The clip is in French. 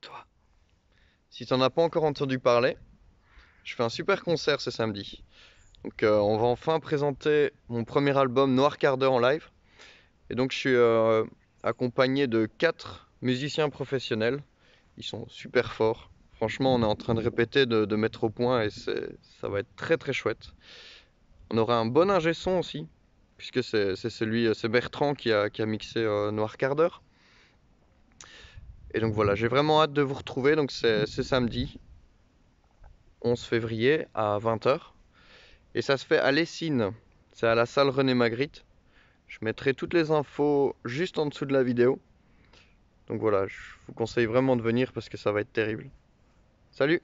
toi. Si tu as pas encore entendu parler, je fais un super concert ce samedi. Donc euh, on va enfin présenter mon premier album Noir Quart en live. Et donc je suis euh, accompagné de quatre musiciens professionnels. Ils sont super forts. Franchement, on est en train de répéter, de, mettre au point et ça va être très très chouette. On aura un bon ingé son aussi, puisque c'est celui, euh, c'est Bertrand qui a, mixé Noir Quart et donc voilà, j'ai vraiment hâte de vous retrouver. Donc c'est samedi 11 février à 20h. Et ça se fait à Lessine. C'est à la salle René Magritte. Je mettrai toutes les infos juste en dessous de la vidéo. Donc voilà, je vous conseille vraiment de venir parce que ça va être terrible. Salut